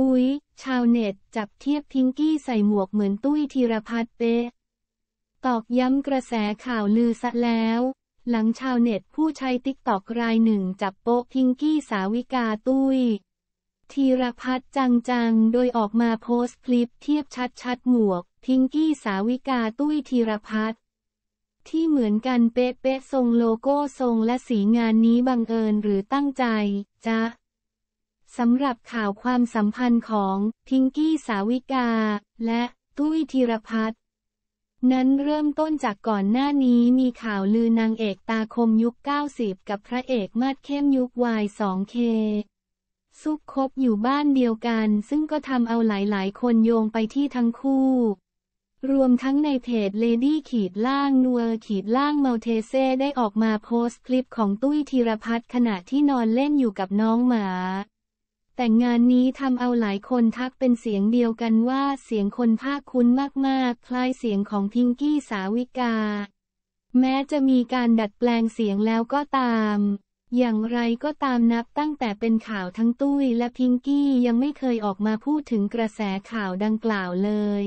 อุ๊ย ชาวเน็ตจับเทียบพิงกี้ใส่หมวกเหมือนตุ้ยธีรพัฒน์เป๊ะ ตอกย้ำกระแสข่าวลือซะแล้ว หลังชาวเน็ตผู้ใช้ติ๊กตอกรายหนึ่งจับโป๊ะพิงกี้สาวิกาตุ้ย ธีรพัฒน์จังๆ โดยออกมาโพสต์คลิป เทียบชัดๆ หมวกพิงกี้สาวิกาตุ้ยธีรพัฒน์ที่เหมือนกันเป๊ะๆ ทรงโลโก้ทรงและสีงานนี้บังเอิญหรือตั้งใจจ๊ะสำหรับข่าวความสัมพันธ์ของพิงกี้สาวิกา และตุ้ยธีรพัฒน์นั้นเริ่มต้นจากก่อนหน้านี้มีข่าวลือนางเอกตาคมยุค 90 กับพระเอกมาดเข้มยุควาย 2K ซุบคบอยู่บ้านเดียวกัน ซึ่งก็ทำเอาหลายๆ คนโยงไปที่ทั้งคู่ รวมทั้งในเพจ Lady ขีดล่างนัวขีดล่างเมลเทเซได้ออกมาโพสต์คลิปของตุ้ยธีรพัฒน์ขณะที่นอนเล่นอยู่กับน้องหมาแต่งานนี้ทำเอาหลายคนทักเป็นเสียงเดียวกันว่าเสียงคนภาคคุ้นมากๆ คล้ายเสียงของพิงกี้สาวิกา แม้จะมีการดัดแปลงเสียงแล้วก็ตาม อย่างไรก็ตามนับตั้งแต่เป็นข่าวทั้งตุ้ย และพิงกี้ยังไม่เคยออกมาพูดถึงกระแสข่าวดังกล่าวเลย